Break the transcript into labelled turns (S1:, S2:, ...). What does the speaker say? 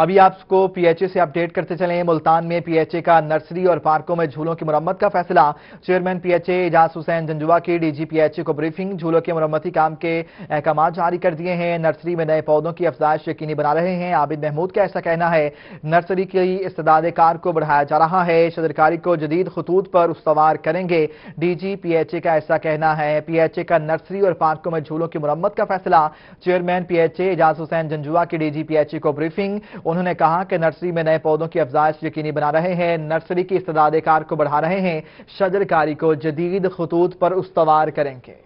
S1: अभी आपको पीएचए से अपडेट करते चले मुल्तान में पीएचए का नर्सरी और पार्कों में झूलों की मुरम्मत का फैसला चेयरमैन पीएचए एजाज हुसैन जंजुआ की डीजी पीएचए को ब्रीफिंग झूलों के मुरम्मती काम के अहकाम जारी कर दिए हैं नर्सरी में नए पौधों की अफजाइश यकीनी बना रहे हैं आबिद महमूद का ऐसा कहना है नर्सरी की इस्तदाद कार को बढ़ाया जा रहा है शदरकारी को जदीद खतूत पर उसवार करेंगे डीजी पीएचए का ऐसा कहना है पीएचए का नर्सरी और पार्कों में झूलों की मुरम्मत का फैसला चेयरमैन पीएचए एजाज हुसैन जंजुआ की डीजी पीएचए को ब्रीफिंग उन्होंने कहा कि नर्सरी में नए पौधों की अफजाइश यकीनी बना रहे हैं नर्सरी की इस्तदादकार को बढ़ा रहे हैं शजरकारी को जदीद खतूत पर उसवार करेंगे